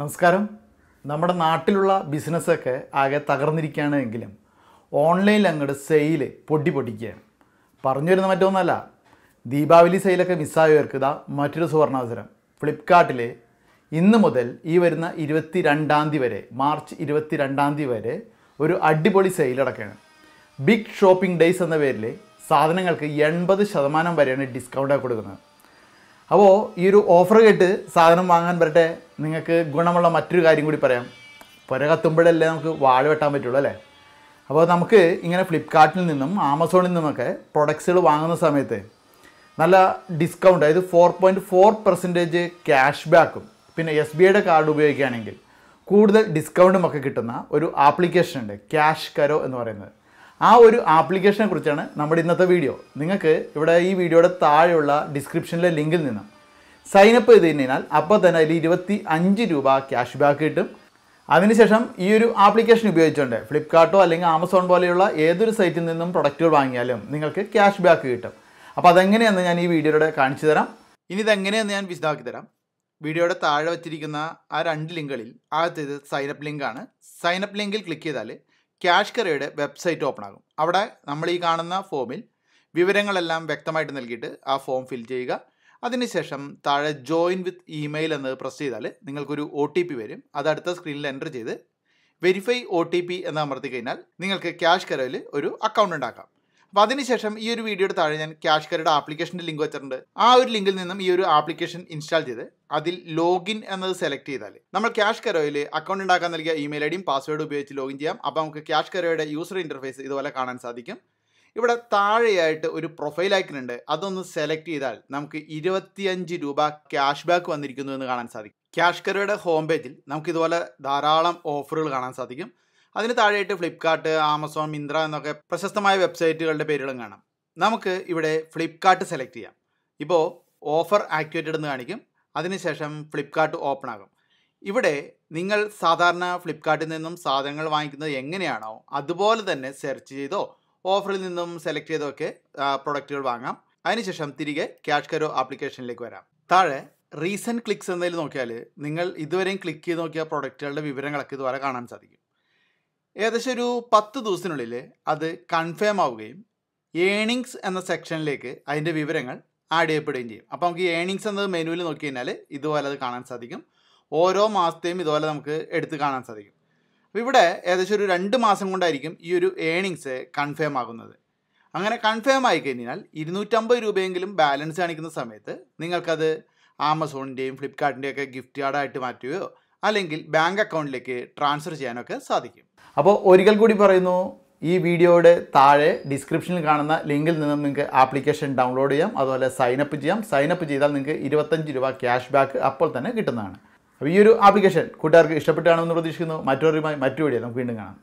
നമസ്കാരം നമ്മുടെ നാട്ടിലുള്ള ബിസിനസ്സൊക്കെ ആകെ തകർന്നിരിക്കുകയാണ് എങ്കിലും ഓൺലൈനിൽ അങ്ങോട്ട് സെയിൽ പൊടി പൊടിക്കുകയാണ് പറഞ്ഞു വരുന്ന മറ്റൊന്നല്ല ദീപാവലി സെയിലൊക്കെ മിസ്സായവർക്ക് ഇതാ മറ്റൊരു സുവർണാവസരം ഫ്ലിപ്കാർട്ടിൽ ഇന്ന് മുതൽ ഈ വരുന്ന ഇരുപത്തി രണ്ടാം തീയതി വരെ മാർച്ച് ഇരുപത്തി രണ്ടാം തീയതി വരെ ഒരു അടിപൊളി സെയിൽ അടക്കുകയാണ് ബിഗ് ഷോപ്പിംഗ് ഡേയ്സ് എന്ന പേരിൽ സാധനങ്ങൾക്ക് എൺപത് ശതമാനം വരെയാണ് ഡിസ്കൗണ്ടായി കൊടുക്കുന്നത് അപ്പോൾ ഈ ഒരു ഓഫർ കേട്ട് സാധനം വാങ്ങാൻ വരട്ടെ നിങ്ങൾക്ക് ഗുണമുള്ള മറ്റൊരു കാര്യം കൂടി പറയാം പുര കത്തുമ്പോഴല്ലേ നമുക്ക് വാഴ വെട്ടാൻ പറ്റുള്ളൂ അല്ലേ അപ്പോൾ നമുക്ക് ഇങ്ങനെ ഫ്ലിപ്കാർട്ടിൽ നിന്നും ആമസോണിൽ നിന്നൊക്കെ പ്രൊഡക്ട്സുകൾ വാങ്ങുന്ന സമയത്ത് നല്ല ഡിസ്കൗണ്ട് അതായത് four point four percentage cash ബാക്കും പിന്നെ എസ് ബി ഐയുടെ കാർഡ് ഉപയോഗിക്കുകയാണെങ്കിൽ കൂടുതൽ ഡിസ്കൗണ്ടും ഒക്കെ കിട്ടുന്ന ഒരു ആപ്ലിക്കേഷൻ ഉണ്ട് ക്യാഷ് കരോ എന്ന് പറയുന്നത് ആ ഒരു ആപ്ലിക്കേഷനെ കുറിച്ചാണ് നമ്മുടെ ഇന്നത്തെ വീഡിയോ നിങ്ങൾക്ക് ഇവിടെ ഈ വീഡിയോയുടെ താഴെയുള്ള ഡിസ്ക്രിപ്ഷനിലെ ലിങ്കിൽ നിന്ന് സൈനപ്പ് ചെയ്ത് കഴിഞ്ഞാൽ അപ്പോൾ തന്നെ അതിൽ ഇരുപത്തി അഞ്ച് രൂപ ക്യാഷ് ബാക്ക് കിട്ടും അതിനുശേഷം ഈ ഒരു ആപ്ലിക്കേഷൻ ഉപയോഗിച്ചുകൊണ്ട് ഫ്ലിപ്കാർട്ടോ അല്ലെങ്കിൽ ആമസോൺ പോലെയുള്ള ഏതൊരു സൈറ്റിൽ നിന്നും പ്രൊഡക്റ്റുകൾ വാങ്ങിയാലും നിങ്ങൾക്ക് ക്യാഷ് ബാക്ക് കിട്ടും അപ്പോൾ അതെങ്ങനെയാണെന്ന് ഞാൻ ഈ വീഡിയോയുടെ കാണിച്ചു തരാം ഇനി ഇതെങ്ങനെയെന്ന് ഞാൻ വിശദമാക്കി തരാം വീഡിയോയുടെ താഴെ വച്ചിരിക്കുന്ന ആ രണ്ട് ലിങ്കുകളിൽ ആദ്യത്തേത് സൈനപ്പ് ലിങ്കാണ് സൈനപ്പ് ലിങ്കിൽ ക്ലിക്ക് ചെയ്താൽ ക്യാഷ് കറിയുടെ വെബ്സൈറ്റ് ഓപ്പൺ ആകും അവിടെ നമ്മൾ ഈ കാണുന്ന ഫോമിൽ വിവരങ്ങളെല്ലാം വ്യക്തമായിട്ട് നൽകിയിട്ട് ആ ഫോം ഫിൽ ചെയ്യുക അതിനുശേഷം താഴെ ജോയിൻ വിത്ത് ഇമെയിൽ എന്നത് പ്രസ് ചെയ്താൽ നിങ്ങൾക്കൊരു ഒ ടി പി വരും അത് അടുത്ത സ്ക്രീനിൽ എൻ്റർ ചെയ്ത് വെരിഫൈ ഒ ടി പി എന്ന് അമർത്തി കഴിഞ്ഞാൽ നിങ്ങൾക്ക് ക്യാഷ് കരയിൽ ഒരു അക്കൗണ്ട് ഉണ്ടാക്കാം അപ്പൊ അതിനുശേഷം ഈ ഒരു വീഡിയോയുടെ താഴെ ഞാൻ ക്യാഷ് കാർഡ് ആപ്ലിക്കേഷൻ്റെ ലിങ്ക് വെച്ചിട്ടുണ്ട് ആ ഒരു ലിങ്കിൽ നിന്നും ഈ ഒരു ആപ്ലിക്കേഷൻ ഇൻസ്റ്റാൾ ചെയ്ത് അതിൽ ലോഗിൻ എന്നത് സെലക്ട് ചെയ്താൽ നമ്മൾ ക്യാഷ് കരോയിൽ അക്കൗണ്ട് ഉണ്ടാക്കാൻ നൽകിയ ഇമെയിൽ ഐ ഡിയും പാസ്വേഡ് ഉപയോഗിച്ച് ലോഗിൻ ചെയ്യാം അപ്പോൾ നമുക്ക് ക്യാഷ് കരോയുടെ യൂസർ ഇൻ്റർഫേസ് ഇതുപോലെ കാണാൻ സാധിക്കും ഇവിടെ താഴെയായിട്ട് ഒരു പ്രൊഫൈൽ ഐക്കൺ ഉണ്ട് അതൊന്ന് സെലക്ട് ചെയ്താൽ നമുക്ക് ഇരുപത്തിയഞ്ച് രൂപ ക്യാഷ് ബാക്ക് വന്നിരിക്കുന്നു എന്ന് കാണാൻ സാധിക്കും ക്യാഷ് കരോയുടെ ഹോം പേജിൽ നമുക്ക് ഇതുപോലെ ധാരാളം ഓഫറുകൾ കാണാൻ സാധിക്കും അതിന് താഴെയായിട്ട് ഫ്ലിപ്കാർട്ട് ആമസോൺ മിന്ത്ര എന്നൊക്കെ പ്രശസ്തമായ വെബ്സൈറ്റുകളുടെ പേരുകളും കാണാം നമുക്ക് ഇവിടെ ഫ്ലിപ്കാർട്ട് സെലക്ട് ചെയ്യാം ഇപ്പോൾ ഓഫർ ആക്ടിവേറ്റഡ് എന്ന് കാണിക്കും അതിനുശേഷം ഫ്ലിപ്കാർട്ട് ഓപ്പൺ ആകും ഇവിടെ നിങ്ങൾ സാധാരണ ഫ്ലിപ്കാർട്ടിൽ നിന്നും സാധനങ്ങൾ വാങ്ങിക്കുന്നത് എങ്ങനെയാണോ അതുപോലെ തന്നെ സെർച്ച് ചെയ്തോ ഓഫറിൽ നിന്നും സെലക്ട് ചെയ്തോ ഒക്കെ പ്രൊഡക്റ്റുകൾ വാങ്ങാം അതിനുശേഷം തിരികെ ക്യാഷ് കരോ ആപ്ലിക്കേഷനിലേക്ക് വരാം താഴെ റീസെൻറ്റ് ക്ലിക്സ് എന്നതിൽ നോക്കിയാൽ നിങ്ങൾ ഇതുവരെയും ക്ലിക്ക് ചെയ്ത് നോക്കിയ പ്രൊഡക്റ്റുകളുടെ വിവരങ്ങളൊക്കെ ഇതുവരെ കാണാൻ സാധിക്കും ഏകദേശം ഒരു പത്ത് ദിവസത്തിനുള്ളിൽ അത് കൺഫേം ആവുകയും ഏണിങ്സ് എന്ന സെക്ഷനിലേക്ക് അതിൻ്റെ വിവരങ്ങൾ ആഡ് ചെയ്യപ്പെടുകയും ചെയ്യും അപ്പോൾ നമുക്ക് ഏണിങ്സ് എന്നത് മെനുവിൽ നോക്കി കഴിഞ്ഞാൽ ഇതുപോലെ അത് കാണാൻ സാധിക്കും ഓരോ മാസത്തെയും ഇതുപോലെ നമുക്ക് എടുത്ത് കാണാൻ സാധിക്കും അപ്പോൾ ഇവിടെ ഏകദേശം ഒരു രണ്ട് മാസം കൊണ്ടായിരിക്കും ഈ ഒരു ഏണിങ്സ് കൺഫേം ആകുന്നത് അങ്ങനെ കൺഫേം ആയി കഴിഞ്ഞാൽ ഇരുന്നൂറ്റമ്പത് രൂപയെങ്കിലും ബാലൻസ് കാണിക്കുന്ന സമയത്ത് നിങ്ങൾക്കത് ആമസോണിൻ്റെയും ഫ്ലിപ്കാർട്ടിൻ്റെയും ഒക്കെ ഗിഫ്റ്റ് കാർഡായിട്ട് മാറ്റുകയോ അല്ലെങ്കിൽ ബാങ്ക് അക്കൗണ്ടിലേക്ക് ട്രാൻസ്ഫർ ചെയ്യാനൊക്കെ സാധിക്കും അപ്പോൾ ഒരിക്കൽ കൂടി പറയുന്നു ഈ വീഡിയോയുടെ താഴെ ഡിസ്ക്രിപ്ഷനിൽ കാണുന്ന ലിങ്കിൽ നിന്ന് നിങ്ങൾക്ക് ആപ്ലിക്കേഷൻ ഡൗൺലോഡ് ചെയ്യാം അതുപോലെ സൈനപ്പ് ചെയ്യാം സൈനപ്പ് ചെയ്താൽ നിങ്ങൾക്ക് ഇരുപത്തഞ്ച് രൂപ ക്യാഷ് ബാക്ക് അപ്പോൾ തന്നെ കിട്ടുന്നതാണ് അപ്പോൾ ഈ ഒരു ആപ്ലിക്കേഷൻ കൂട്ടുകാർക്ക് ഇഷ്ടപ്പെട്ടാണെന്ന് പ്രതീക്ഷിക്കുന്നു മറ്റൊരുമായി മറ്റു വീഡിയോ നമുക്ക് വീണ്ടും കാണാം